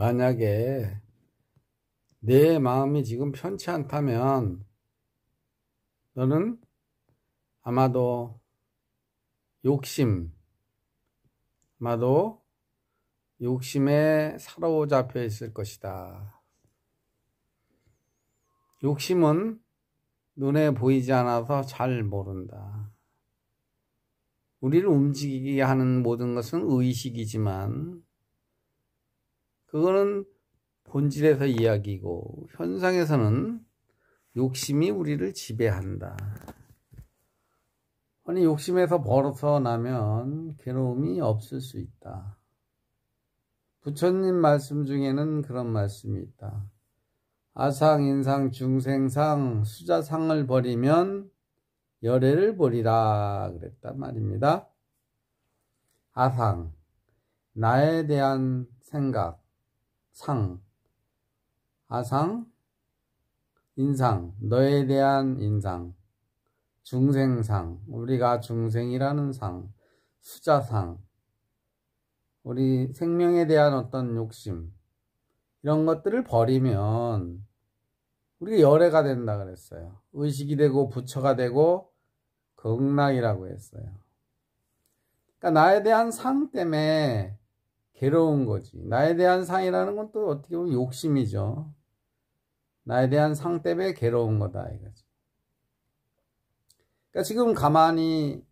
만약에 내 마음이 지금 편치 않다면 너는 아마도 욕심, 아마도 욕심에 사로잡혀 있을 것이다. 욕심은 눈에 보이지 않아서 잘 모른다. 우리를 움직이게 하는 모든 것은 의식이지만 그거는 본질에서 이야기고 현상에서는 욕심이 우리를 지배한다. 아니 욕심에서 벌어서나면 괴로움이 없을 수 있다. 부처님 말씀 중에는 그런 말씀이 있다. 아상, 인상, 중생상, 수자상을 버리면 열애를 버리라 그랬단 말입니다. 아상, 나에 대한 생각, 상, 아상, 인상, 너에 대한 인상, 중생상, 우리가 중생이라는 상, 수자상, 우리 생명에 대한 어떤 욕심, 이런 것들을 버리면 우리가 열애가 된다 그랬어요. 의식이 되고 부처가 되고 극락이라고 했어요. 그러니까 나에 대한 상 때문에 괴로운 거지. 나에 대한 상이라는 건 또 어떻게 보면 욕심이죠. 나에 대한 상 때문에 괴로운 거다 이거지. 그러니까 지금 가만히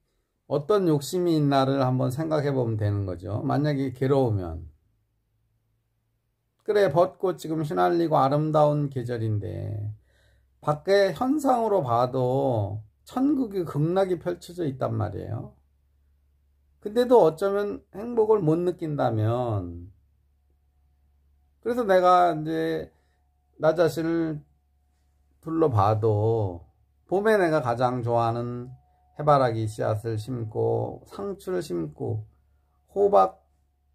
어떤 욕심이 있나를 한번 생각해 보면 되는 거죠. 만약에 괴로우면 그래 벚꽃 지금 휘날리고 아름다운 계절인데 밖에 현상으로 봐도 천국이 극락이 펼쳐져 있단 말이에요. 근데도 어쩌면 행복을 못 느낀다면 그래서 내가 이제 나 자신을 둘러봐도 봄에 내가 가장 좋아하는 해바라기 씨앗을 심고 상추를 심고 호박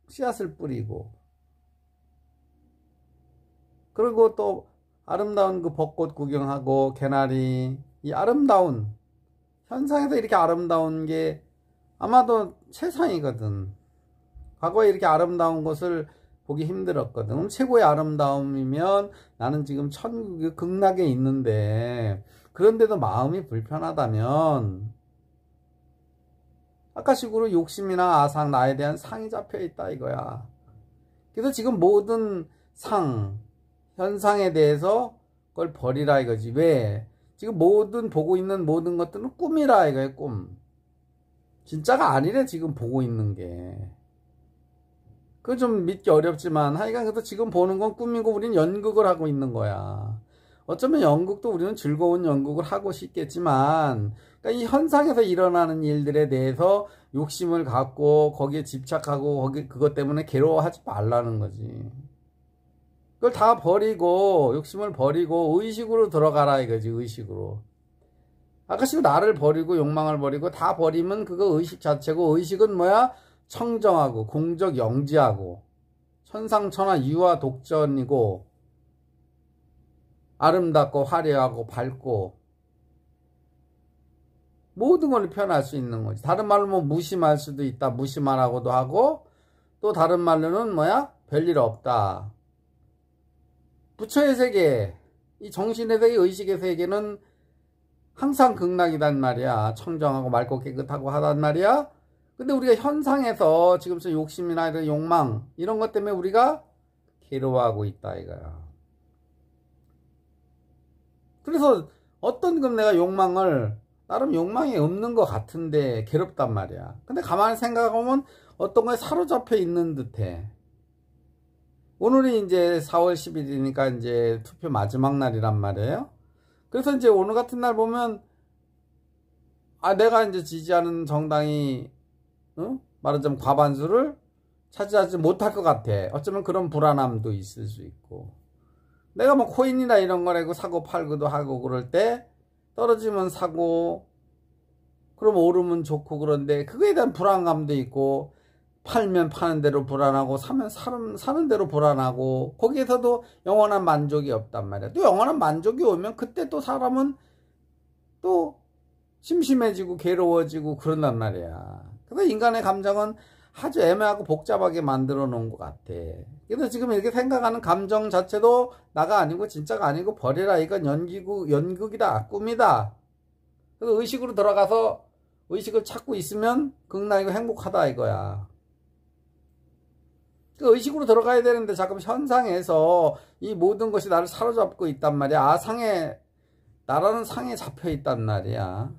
씨앗을 뿌리고 그리고 또 아름다운 그 벚꽃 구경하고 개나리 이 아름다운 현상에서 이렇게 아름다운 게 아마도 최상이거든. 과거에 이렇게 아름다운 것을 보기 힘들었거든. 그럼 최고의 아름다움이면 나는 지금 천국의 그 극락에 있는데 그런데도 마음이 불편하다면 아까식으로 욕심이나 아상 나에 대한 상이 잡혀 있다 이거야. 그래서 지금 모든 상 현상에 대해서 그걸 버리라 이거지. 왜? 지금 모든 보고 있는 모든 것들은 꿈이라 이거야 꿈. 진짜가 아니래 지금 보고 있는 게 그건 좀 믿기 어렵지만 하여간 그래도 지금 보는 건 꿈이고 우리는 연극을 하고 있는 거야 어쩌면 연극도 우리는 즐거운 연극을 하고 싶겠지만 그러니까 이 현상에서 일어나는 일들에 대해서 욕심을 갖고 거기에 집착하고 거기 그것 때문에 괴로워하지 말라는 거지 그걸 다 버리고 욕심을 버리고 의식으로 들어가라 이거지 의식으로 아까씨 나를 버리고 욕망을 버리고 다 버리면 그거 의식 자체고 의식은 뭐야? 청정하고 공적 영지하고 천상천하 유아 독전이고 아름답고 화려하고 밝고 모든 걸 표현할 수 있는 거지. 다른 말로 뭐 무심할 수도 있다. 무심하라고도 하고 또 다른 말로는 뭐야? 별일 없다. 부처의 세계, 이 정신의 세계, 의식의 세계는 항상 극락이란 말이야. 청정하고 맑고 깨끗하고 하단 말이야. 근데 우리가 현상에서 지금 저 욕심이나 이런 욕망 이런 것 때문에 우리가 괴로워하고 있다 이거야. 그래서 어떤 금 내가 욕망을 나름 욕망이 없는 것 같은데 괴롭단 말이야. 근데 가만히 생각하면 어떤 거에 사로잡혀 있는 듯해. 오늘이 이제 4월 10일이니까 이제 투표 마지막 날이란 말이에요. 그래서 이제 오늘 같은 날 보면 아 내가 이제 지지하는 정당이 응? 말하자면 과반수를 차지하지 못할 것 같아. 어쩌면 그런 불안함도 있을 수 있고. 내가 뭐 코인이나 이런 거라고 사고 팔고도 하고 그럴 때 떨어지면 사고 그럼 오르면 좋고 그런데 그거에 대한 불안감도 있고 팔면 파는 대로 불안하고 사면 사람 사는 대로 불안하고 거기에서도 영원한 만족이 없단 말이야. 또 영원한 만족이 오면 그때 또 사람은 또 심심해지고 괴로워지고 그런단 말이야. 그래서 인간의 감정은 아주 애매하고 복잡하게 만들어 놓은 것 같아. 그래서 지금 이렇게 생각하는 감정 자체도 나가 아니고 진짜가 아니고 버리라 이건 연기구 연극이다 꿈이다. 그래서 의식으로 들어가서 의식을 찾고 있으면 극락이고 행복하다 이거야. 그 의식으로 들어가야 되는데 자꾸 현상에서 이 모든 것이 나를 사로잡고 있단 말이야. 아, 상에, 나라는 상에 잡혀 있단 말이야.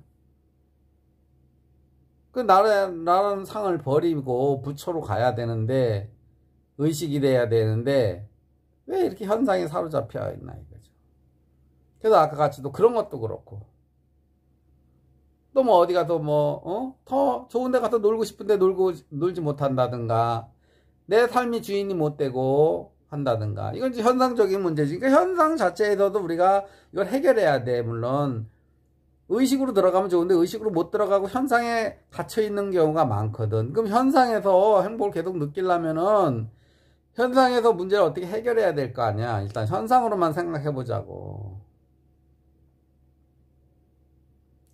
그 나라, 나라는 상을 버리고 부처로 가야 되는데, 의식이 돼야 되는데, 왜 이렇게 현상에 사로잡혀 있나 이거죠. 그래서 아까 같이도 그런 것도 그렇고, 또 뭐 어디 가서 뭐, 어? 더 좋은 데 가서 놀고 싶은데 놀고, 놀지 못한다든가, 내 삶이 주인이 못 되고 한다든가 이건 이제 현상적인 문제지 그러니까 현상 자체에서도 우리가 이걸 해결해야 돼 물론 의식으로 들어가면 좋은데 의식으로 못 들어가고 현상에 갇혀 있는 경우가 많거든 그럼 현상에서 행복을 계속 느끼려면은 현상에서 문제를 어떻게 해결해야 될 거 아니야 일단 현상으로만 생각해 보자고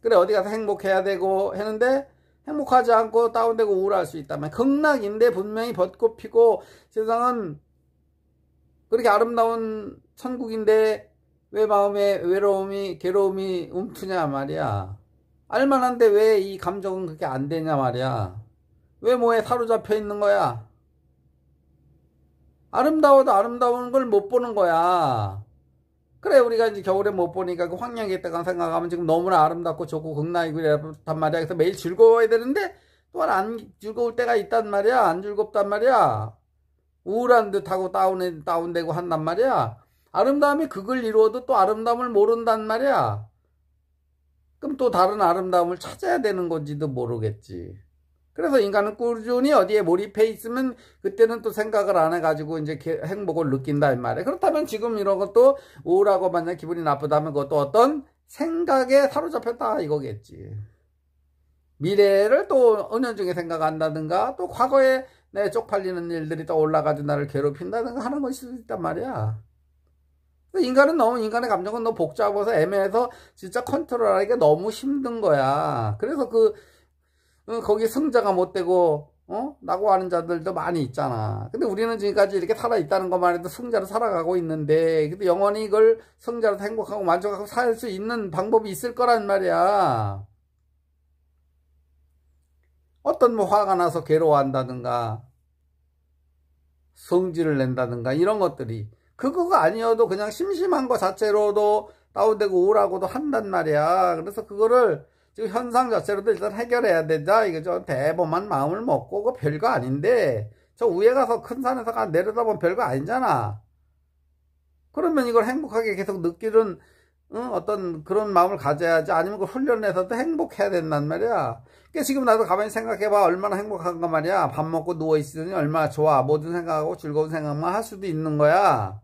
그래 어디 가서 행복해야 되고 했는데 행복하지 않고 다운되고 우울할 수 있다면 극락인데 분명히 벚꽃 피고 세상은 그렇게 아름다운 천국인데 왜 마음에 외로움이 괴로움이 움트냐 말이야 알만한데 왜 이 감정은 그렇게 안 되냐 말이야 왜 뭐에 사로잡혀 있는 거야 아름다워도 아름다운 걸 못 보는 거야 그래 우리가 이제 겨울에 못 보니까 그 황량에 있다고 생각하면 지금 너무나 아름답고 좋고 극락이고 이랬단 말이야. 그래서 매일 즐거워야 되는데 또한 안 즐거울 때가 있단 말이야. 안 즐겁단 말이야. 우울한 듯하고 다운 다운되고 한단 말이야. 아름다움이 그걸 이루어도 또 아름다움을 모른단 말이야. 그럼 또 다른 아름다움을 찾아야 되는 건지도 모르겠지. 그래서 인간은 꾸준히 어디에 몰입해 있으면 그때는 또 생각을 안 해가지고 이제 행복을 느낀다 이 말이에요. 그렇다면 지금 이런 것도 우울하고 만약 기분이 나쁘다면 그것도 어떤 생각에 사로잡혔다 이거겠지. 미래를 또 은연중에 생각한다든가 또 과거에 내 쪽팔리는 일들이 또 올라가지고 나를 괴롭힌다든가 하는 것이 있단 말이야. 인간은 너무 인간의 감정은 너무 복잡해서 애매해서 진짜 컨트롤하기가 너무 힘든 거야. 그래서 그 거기 승자가 못 되고 어? 라고 하는 자들도 많이 있잖아. 근데 우리는 지금까지 이렇게 살아있다는 것만 해도 승자로 살아가고 있는데, 그래 영원히 이걸 승자로 행복하고 만족하고 살 수 있는 방법이 있을 거란 말이야. 어떤 뭐 화가 나서 괴로워한다든가, 성질을 낸다든가, 이런 것들이. 그거가 아니어도 그냥 심심한 것 자체로도 다운되고 우울하고도 한단 말이야. 그래서 그거를 지금 현상 자체로도 일단 해결해야 되자 이거죠. 대범한 마음을 먹고 그 별거 아닌데 저 위에 가서 큰 산에서 내려다보면 별거 아니잖아. 그러면 이걸 행복하게 계속 느끼는 응? 어, 어떤 그런 마음을 가져야지 아니면 그훈련에서도 행복해야 된단 말이야 그러니까 지금 나도 가만히 생각해봐 얼마나 행복한가 말이야 밥 먹고 누워있으니 얼마나 좋아 모든 생각하고 즐거운 생각만 할 수도 있는 거야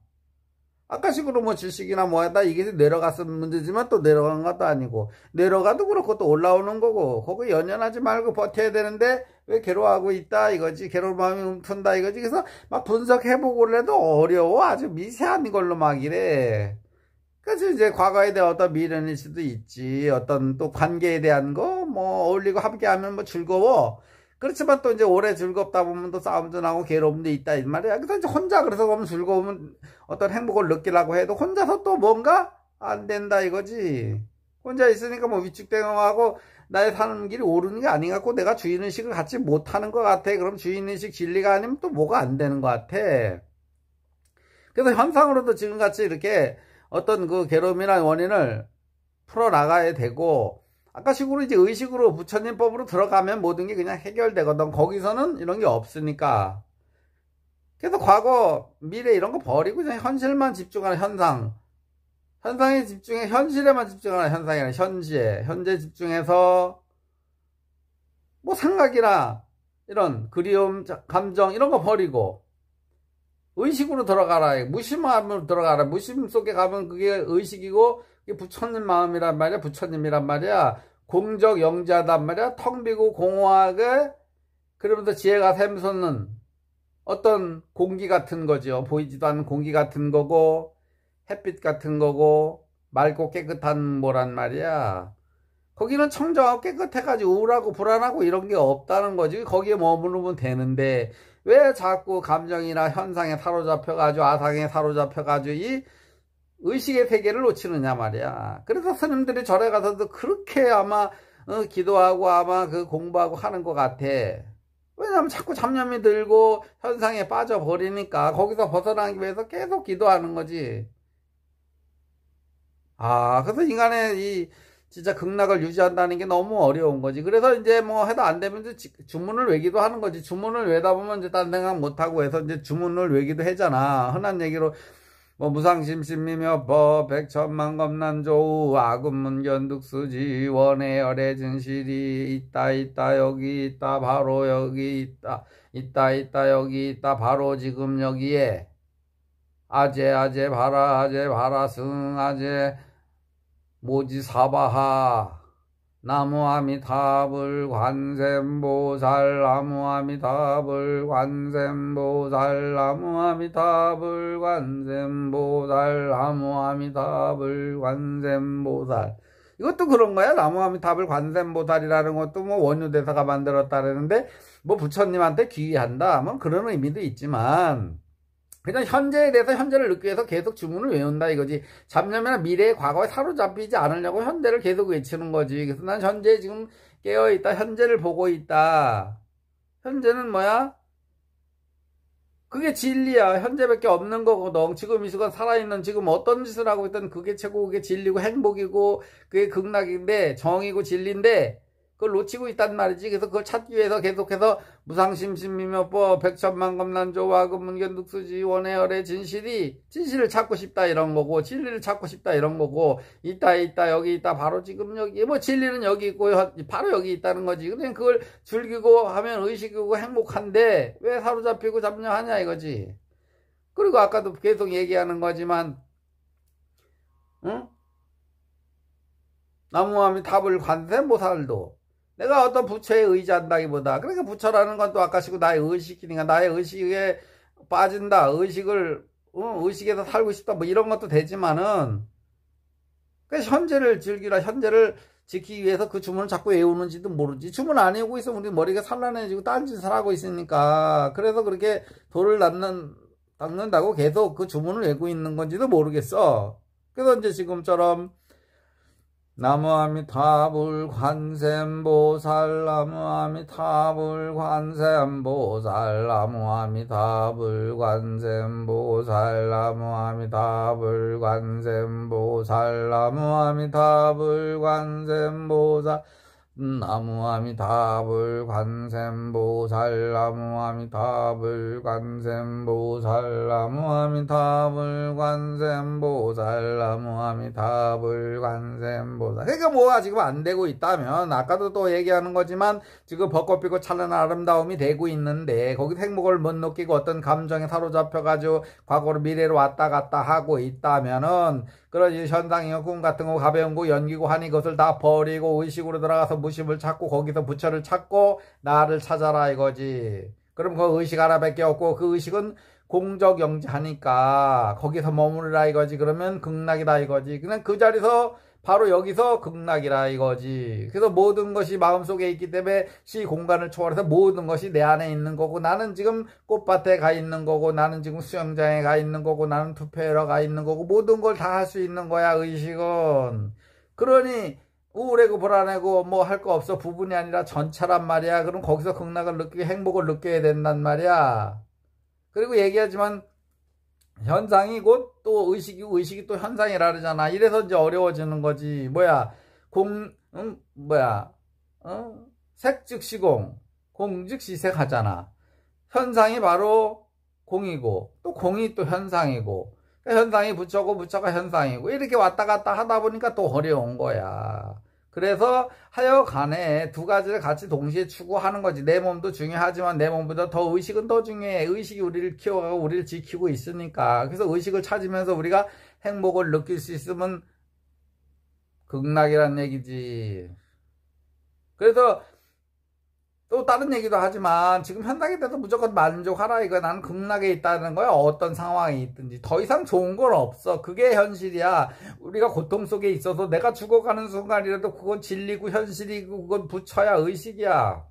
아까식으로 뭐 주식이나 뭐하다 이게 내려갔은 문제지만 또 내려간 것도 아니고 내려가도 그렇고 또 올라오는 거고 거기 연연하지 말고 버텨야 되는데 왜 괴로워하고 있다 이거지 괴로운 마음이 품다 이거지 그래서 막 분석해보고 그래도 어려워 아주 미세한 걸로 막 이래 그래서 이제 과거에 대한 어떤 미련일 수도 있지 어떤 또 관계에 대한 거 뭐 어울리고 함께하면 뭐 즐거워 그렇지만 또 이제 오래 즐겁다 보면 또 싸움도 나고 괴로움도 있다 이 말이야. 그래서 이제 혼자 그래서 보면 즐거움은 어떤 행복을 느끼라고 해도 혼자서 또 뭔가 안 된다 이거지. 혼자 있으니까 뭐 위축대응하고 나의 사는 길이 옳은 게 아닌 것 같고 내가 주인의식을 갖지 못하는 것 같아. 그럼 주인의식 진리가 아니면 또 뭐가 안 되는 것 같아. 그래서 현상으로도 지금같이 이렇게 어떤 그 괴로움이나 원인을 풀어나가야 되고 아까식으로 이제 의식으로 부처님법으로 들어가면 모든 게 그냥 해결되거든. 거기서는 이런 게 없으니까. 그래서 과거, 미래 이런 거 버리고 그냥 현실만 집중하는 현상. 현상에 집중해, 현실에만 집중하는 현상이 아니라 현지에, 현재 집중해서 뭐 생각이나 이런 그리움, 감정 이런 거 버리고 의식으로 들어가라. 무심함으로 들어가라. 무심 속에 가면 그게 의식이고 부처님 마음이란 말이야. 부처님이란 말이야. 공적 영자단 말이야. 텅 비고 공허하게 그러면서 지혜가 샘솟는 어떤 공기 같은 거죠. 보이지도 않는 공기 같은 거고 햇빛 같은 거고 맑고 깨끗한 뭐란 말이야. 거기는 청정하고 깨끗해가지고 우울하고 불안하고 이런 게 없다는 거지. 거기에 머무르면 되는데 왜 자꾸 감정이나 현상에 사로잡혀가지고 아상에 사로잡혀가지고 이 의식의 세계를 놓치느냐 말이야. 그래서 스님들이 절에 가서도 그렇게 아마 어, 기도하고 아마 그 공부하고 하는 것 같아. 왜냐면 하 자꾸 잡념이 들고 현상에 빠져버리니까 거기서 벗어나기 위해서 계속 기도하는 거지. 아, 그래서 인간의 이 진짜 극락을 유지한다는 게 너무 어려운 거지. 그래서 이제 뭐 해도 안 되면 이제 주문을 외기도 하는 거지. 주문을 외다 보면 이제 딴 생각 못 하고 해서 이제 주문을 외기도 해잖아. 흔한 얘기로 뭐 무상심심이며 뭐 백천만 겁난조 우 아군문견득수지 원의 열애 진실이 있다 있다 여기 있다 바로 여기 있다 있다 있다 여기 있다 바로 지금 여기에 아제 아제 바라 아제 바라 승 아제 모지 사바하 나무아미타불 관세음보살 나무아미타불 관세음보살 나무아미타불 관세음보살 나무아미타불 관세음보살 이것도 그런 거야 나무아미타불 관세음보살이라는 것도 뭐원유대사가 만들었다는데 그러뭐 부처님한테 귀의한다 뭐 그런 의미도 있지만 그냥 그러니까 현재에 대해서 현재를 느끼기 위해서 계속 주문을 외운다 이거지. 잡념이나 미래의 과거에 사로잡히지 않으려고 현재를 계속 외치는 거지. 그래서 난 현재 에 지금 깨어있다. 현재를 보고 있다. 현재는 뭐야? 그게 진리야. 현재밖에 없는 거거든. 지금 이 순간 살아있는 지금 어떤 짓을 하고 있던 그게 최고, 그게 진리고 행복이고 그게 극락인데 정이고 진리인데 그걸 놓치고 있단 말이지. 그래서 그걸 찾기 위해서 계속해서 무상심심미묘법, 뭐 백천만검난조와금 문견득수지, 원해열의 진실이, 진실을 찾고 싶다 이런 거고, 진리를 찾고 싶다 이런 거고, 있다, 있다, 여기 있다, 바로 지금 여기, 뭐 진리는 여기 있고, 바로 여기 있다는 거지. 그냥 그걸 즐기고 하면 의식이고 행복한데, 왜 사로잡히고 잡냐 하냐 이거지. 그리고 아까도 계속 얘기하는 거지만, 응? 나무함이 답을 관세 모살도 내가 어떤 부처에 의지한다기보다 그러니까 부처라는 건 또 아까시고 나의 의식이니까 나의 의식에 빠진다 의식을 응, 어, 의식에서 살고 싶다 뭐 이런 것도 되지만은 그 현재를 즐기라 현재를 지키기 위해서 그 주문을 자꾸 외우는지도 모르지 주문 안 외우고 있으면 우리 머리가 산란해지고 딴짓을 하고 있으니까 그래서 그렇게 돌을 닦는, 닦는다고 계속 그 주문을 외고 있는 건지도 모르겠어 그래서 이제 지금처럼 나무아미타불 관세음보살 나무아미타불 관세음보살 나무아미타불 관세음보살 나무아미타불 관세음보살 나무아미타불 관세음보살 나무아미타불 관세보살 나무아미타불 관세보살 나무아미타불 관세보살 나무아미타불 관세보살 그러니까 뭐가 지금 안 되고 있다면 아까도 또 얘기하는 거지만 지금 벚꽃 피고 찬란 아름다움이 되고 있는데 거기 행복을 못 느끼고 어떤 감정에 사로잡혀 가지고 과거로 미래로 왔다 갔다 하고 있다면은 그러니 현상이요 꿈 같은 거 가벼운 거 연기고 하니 그것을 다 버리고 의식으로 들어가서 무심을 찾고 거기서 부처를 찾고 나를 찾아라 이거지. 그럼 그 의식 하나밖에 없고 그 의식은 공적 영지하니까 거기서 머무르라 이거지. 그러면 극락이다 이거지. 그냥 그 자리에서 바로 여기서 극락이라 이거지. 그래서 모든 것이 마음속에 있기 때문에 시 공간을 초월해서 모든 것이 내 안에 있는 거고 나는 지금 꽃밭에 가 있는 거고 나는 지금 수영장에 가 있는 거고 나는 투표하러 가 있는 거고 모든 걸 다 할 수 있는 거야 의식은. 그러니 우울해고불안해고뭐 할 거 없어 부분이 아니라 전차란 말이야. 그럼 거기서 극락을 느끼고 행복을 느껴야 된단 말이야. 그리고 얘기하지만 현상이 고또 의식이 의식이 또 현상이라 그러잖아. 이래서 이제 어려워지는 거지. 뭐야? 공 음, 뭐야? 어? 색즉시공, 공즉시색 하잖아. 현상이 바로 공이고 또 공이 또 현상이고 그러니까 현상이 부처고 부처가 현상이고 이렇게 왔다 갔다 하다 보니까 또 어려운 거야. 그래서 하여 간에 두 가지를 같이 동시에 추구하는 거지. 내 몸도 중요하지만 내 몸보다 더 의식은 더 중요해. 의식이 우리를 키워가고 우리를 지키고 있으니까. 그래서 의식을 찾으면서 우리가 행복을 느낄 수 있으면 극락이란 얘기지. 그래서 또 다른 얘기도 하지만 지금 현장에 대해서 무조건 만족하라 이거 나는 극락에 있다는 거야 어떤 상황이 있든지 더 이상 좋은 건 없어 그게 현실이야 우리가 고통 속에 있어서 내가 죽어가는 순간이라도 그건 진리고 현실이고 그건 부처야 의식이야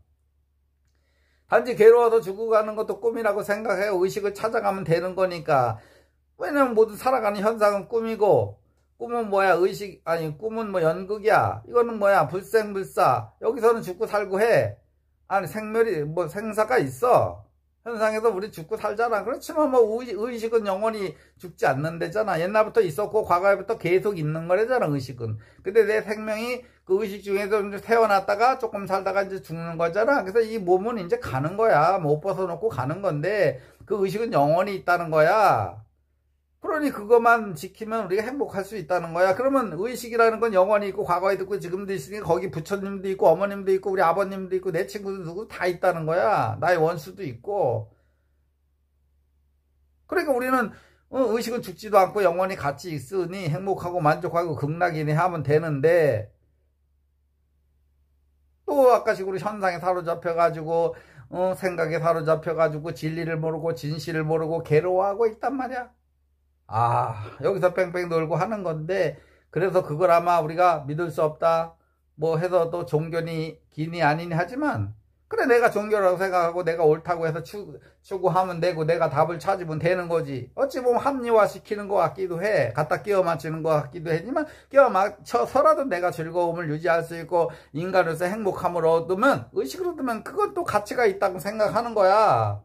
단지 괴로워서 죽어가는 것도 꿈이라고 생각해 의식을 찾아가면 되는 거니까 왜냐면 모두 살아가는 현상은 꿈이고 꿈은 뭐야 의식 아니 꿈은 뭐 연극이야 이거는 뭐야 불생불사 여기서는 죽고 살고 해 아니 생멸이 뭐 생사가 있어 현상에서 우리 죽고 살잖아 그렇지만 뭐 의식, 은 영원히 죽지 않는데잖아 옛날부터 있었고 과거에부터 계속 있는 거래잖아 의식은 근데 내 생명이 그 의식 중에서 이제 태어났다가 조금 살다가 이제 죽는 거잖아 그래서 이 몸은 이제 가는 거야 못 벗어놓고 가는 건데 그 의식은 영원히 있다는 거야 그러니 그것만 지키면 우리가 행복할 수 있다는 거야. 그러면 의식이라는 건 영원히 있고 과거에도 있고 지금도 있으니 거기 부처님도 있고 어머님도 있고 우리 아버님도 있고 내 친구도 누구 다 있다는 거야. 나의 원수도 있고. 그러니까 우리는 어, 의식은 죽지도 않고 영원히 같이 있으니 행복하고 만족하고 극락이니 하면 되는데 또 아까식으로 현상에 사로잡혀가지고 어, 생각에 사로잡혀가지고 진리를 모르고 진실을 모르고 괴로워하고 있단 말이야. 아 여기서 뺑뺑 돌고 하는 건데 그래서 그걸 아마 우리가 믿을 수 없다 뭐 해서 또 종교니 기니 아니니 하지만 그래 내가 종교라고 생각하고 내가 옳다고 해서 추, 추구하면 되고 내가 답을 찾으면 되는 거지 어찌 보면 합리화시키는 것 같기도 해 갖다 끼워 맞추는 것 같기도 했지만 끼워 맞춰서라도 내가 즐거움을 유지할 수 있고 인간으로서 행복함을 얻으면 의식으로 얻으면 그건 또 가치가 있다고 생각하는 거야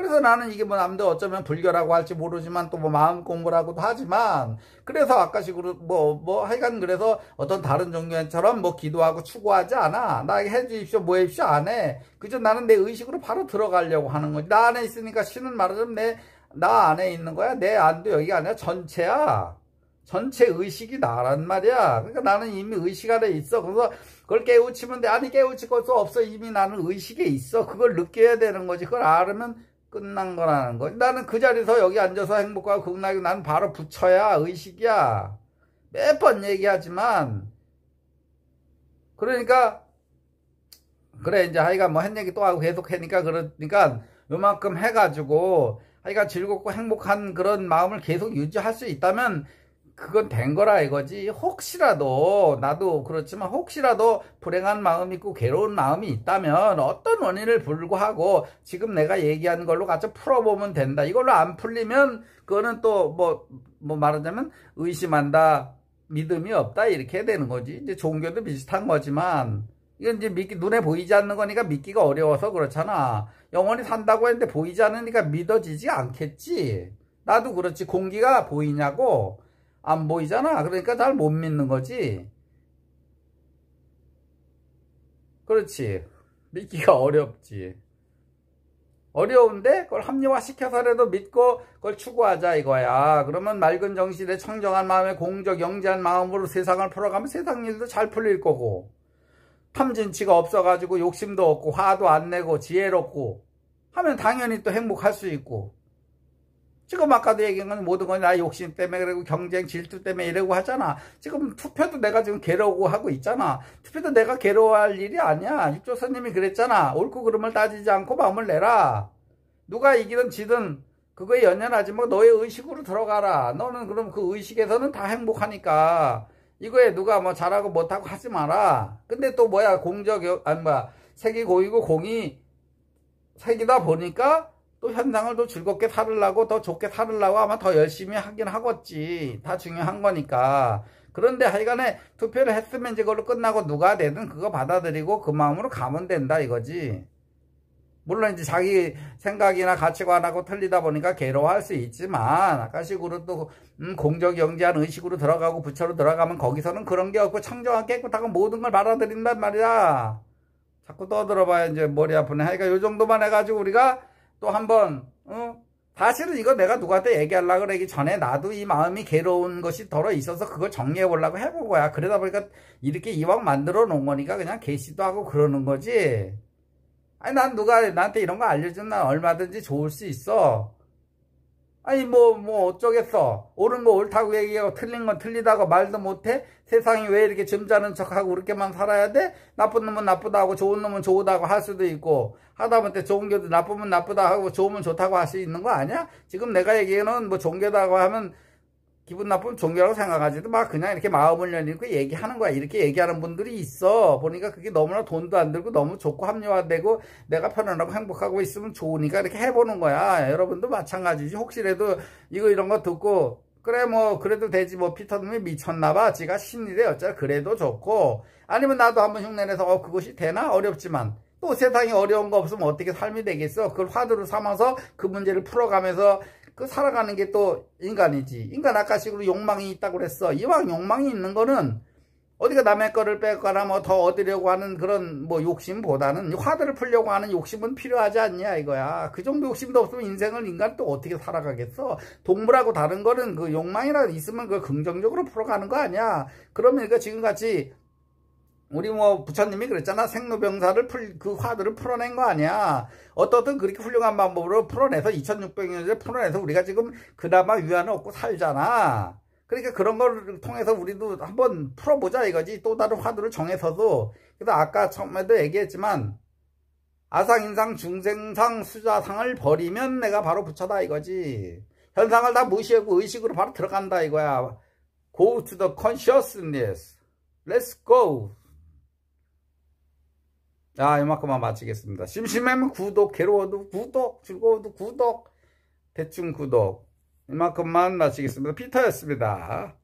그래서 나는 이게 뭐 남들 어쩌면 불교라고 할지 모르지만 또 뭐 마음 공부라고도 하지만 그래서 아까식으로 뭐 뭐 하여간 그래서 어떤 다른 종교처럼 인뭐 기도하고 추구하지 않아 나에게 해주십시오 뭐 해주십시오 안 해 그저 나는 내 의식으로 바로 들어가려고 하는 거지 나 안에 있으니까 신은 말하자면 내나 안에 있는 거야 내 안도 여기가 아니라 전체야 전체 의식이 나란 말이야. 그러니까 나는 이미 의식 안에 있어. 그래서 그걸 깨우치면 돼. 아니 깨우칠 것도 없어. 이미 나는 의식에 있어. 그걸 느껴야 되는 거지. 그걸 알으면 끝난 거라는 거지. 나는 그 자리에서 여기 앉아서 행복하고 극락이 나는 바로 부처야, 의식이야. 몇 번 얘기하지만, 그러니까, 그래, 이제 하이가뭐 한 얘기 또 하고 계속 하니까, 그러니까, 요만큼 해가지고, 하이가 즐겁고 행복한 그런 마음을 계속 유지할 수 있다면, 그건 된 거라 이거지 혹시라도 나도 그렇지만 혹시라도 불행한 마음이 있고 괴로운 마음이 있다면 어떤 원인을 불구하고 지금 내가 얘기한 걸로 같이 풀어보면 된다 이걸로 안 풀리면 그거는 또뭐뭐 뭐 말하자면 의심한다 믿음이 없다 이렇게 되는 거지 이제 종교도 비슷한 거지만 이건 이제 믿기, 눈에 보이지 않는 거니까 믿기가 어려워서 그렇잖아. 영원히 산다고 했는데 보이지 않으니까 믿어지지 않겠지. 나도 그렇지. 공기가 보이냐고. 안 아, 보이잖아. 그러니까 날못 믿는 거지. 그렇지. 믿기가 어렵지. 어려운데 그걸 합리화시켜서라도 믿고 그걸 추구하자 이거야. 그러면 맑은 정신에 청정한 마음에 공적 영재한 마음으로 세상을 풀어가면 세상 일도 잘 풀릴 거고 탐진치가 없어가지고 욕심도 없고 화도 안 내고 지혜롭고 하면 당연히 또 행복할 수 있고 지금 아까도 그 얘기한 건 모든 건나 욕심 때문에 그리고 경쟁 질투 때문에 이러고 하잖아. 지금 투표도 내가 지금 괴로워 하고 있잖아. 투표도 내가 괴로워할 일이 아니야. 육조선님이 그랬잖아. 옳고 그름을 따지지 않고 마음을 내라. 누가 이기든 지든 그거에 연연하지 뭐 너의 의식으로 들어가라. 너는 그럼 그 의식에서는 다 행복하니까. 이거에 누가 뭐 잘하고 못하고 하지 마라. 근데 또 뭐야 공적 아니 뭐야 색이 고이고 공이 색이다 보니까 또현장을더 즐겁게 살으려고 더 좋게 살으려고 아마 더 열심히 하긴 하겠지. 다 중요한 거니까. 그런데 하여간에 투표를 했으면 이걸로 끝나고 누가 되든 그거 받아들이고 그 마음으로 가면 된다 이거지. 물론 이제 자기 생각이나 가치관하고 틀리다 보니까 괴로워할 수 있지만 아까식으로 또 음, 공적영제한 의식으로 들어가고 부처로 들어가면 거기서는 그런 게 없고 청정한 깨끗하고 모든 걸 받아들인단 말이야. 자꾸 떠들어봐야 이제 머리 아프네. 하여간 요 정도만 해가지고 우리가 또 한번 어? 사실은 이거 내가 누구한테 얘기하려고 그러기 전에 나도 이 마음이 괴로운 것이 덜어 있어서 그걸 정리해 보려고 해본 거야. 그러다 보니까 이렇게 이왕 만들어 놓은 거니까 그냥 게시도 하고 그러는 거지. 아니 난 누가 나한테 이런 거 알려주면 난 얼마든지 좋을 수 있어. 아니 뭐뭐 뭐 어쩌겠어 옳은 거 옳다고 얘기하고 틀린 건 틀리다고 말도 못해 세상이 왜 이렇게 점잖은 척하고 그렇게만 살아야 돼 나쁜 놈은 나쁘다 고 좋은 놈은 좋다고 할 수도 있고 하다못해 좋은 게도 나쁘면 나쁘다 하고 좋으면 좋다고 할 수 있는 거 아니야 지금 내가 얘기하는 뭐 종교다고 하면 기분 나쁜 종교라고 생각하지도 막 그냥 이렇게 마음을 열리고 얘기하는 거야. 이렇게 얘기하는 분들이 있어. 보니까 그게 너무나 돈도 안 들고 너무 좋고 합리화되고 내가 편안하고 행복하고 있으면 좋으니까 이렇게 해보는 거야. 여러분도 마찬가지지. 혹시라도 이거 이런 거 듣고 그래 뭐 그래도 되지 뭐 피터놈이 미쳤나봐 지가 신이래 어쩌 그래도 좋고 아니면 나도 한번 흉내내서 어 그것이 되나 어렵지만 또세상이 어려운 거 없으면 어떻게 삶이 되겠어 그걸 화두로 삼아서 그 문제를 풀어가면서 그 살아가는 게 또 인간이지. 인간 아까식으로 욕망이 있다고 그랬어. 이왕 욕망이 있는 거는 어디가 남의 거를 뺏거나 뭐 더 얻으려고 하는 그런 뭐 욕심보다는 화두를 풀려고 하는 욕심은 필요하지 않냐 이거야. 그 정도 욕심도 없으면 인생을 인간 또 어떻게 살아가겠어? 동물하고 다른 거는 그 욕망이라 있으면 그 긍정적으로 풀어가는 거 아니야. 그러면 그러니까 지금같이 우리 뭐 부처님이 그랬잖아 생로병사를 풀그 화두를 풀어낸 거 아니야 어떻든 그렇게 훌륭한 방법으로 풀어내서 2600년을 풀어내서 우리가 지금 그나마 위안을 얻고 살잖아 그러니까 그런 걸 통해서 우리도 한번 풀어보자 이거지 또 다른 화두를 정해서도 그래서 아까 처음에도 얘기했지만 아상인상 중생상 수자상을 버리면 내가 바로 부처다 이거지 현상을 다 무시하고 의식으로 바로 들어간다 이거야 Go to the consciousness Let's go 자 아, 이만큼만 마치겠습니다. 심심하면 구독, 괴로워도 구독, 즐거워도 구독, 대충 구독 이만큼만 마치겠습니다. 피터였습니다.